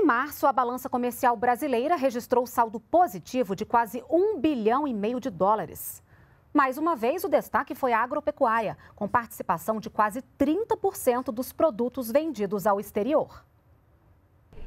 Em março, a balança comercial brasileira registrou saldo positivo de quase 1 bilhão e meio de dólares. Mais uma vez, o destaque foi a agropecuária, com participação de quase 30% dos produtos vendidos ao exterior.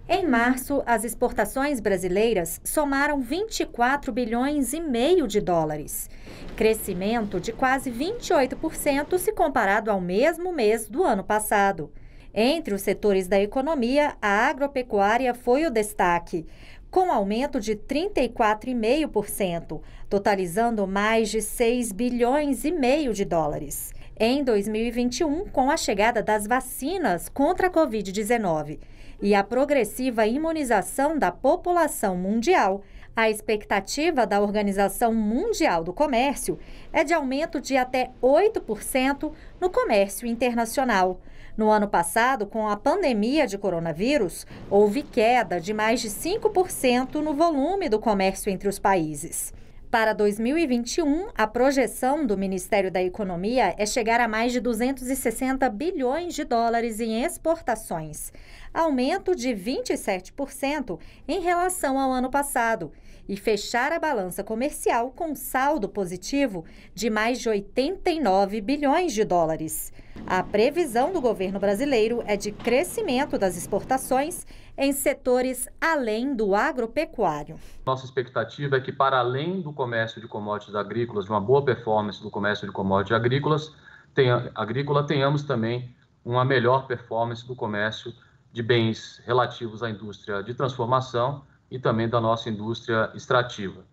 Em março, as exportações brasileiras somaram 24 bilhões e meio de dólares, crescimento de quase 28% se comparado ao mesmo mês do ano passado. Entre os setores da economia, a agropecuária foi o destaque, com aumento de 34,5%, totalizando mais de 6 bilhões e meio de dólares. Em 2021, com a chegada das vacinas contra a Covid-19 e a progressiva imunização da população mundial, a expectativa da Organização Mundial do Comércio é de aumento de até 8% no comércio internacional. No ano passado, com a pandemia de coronavírus, houve queda de mais de 5% no volume do comércio entre os países. Para 2021, a projeção do Ministério da Economia é chegar a mais de 260 bilhões de dólares em exportações, aumento de 27% em relação ao ano passado, e fechar a balança comercial com saldo positivo de mais de 89 bilhões de dólares. A previsão do governo brasileiro é de crescimento das exportações em setores além do agropecuário. Nossa expectativa é que, para além do comércio de commodities agrícolas, de uma boa performance do comércio de commodities agrícolas, tenha, agrícola, tenhamos também uma melhor performance do comércio de bens relativos à indústria de transformação e também da nossa indústria extrativa.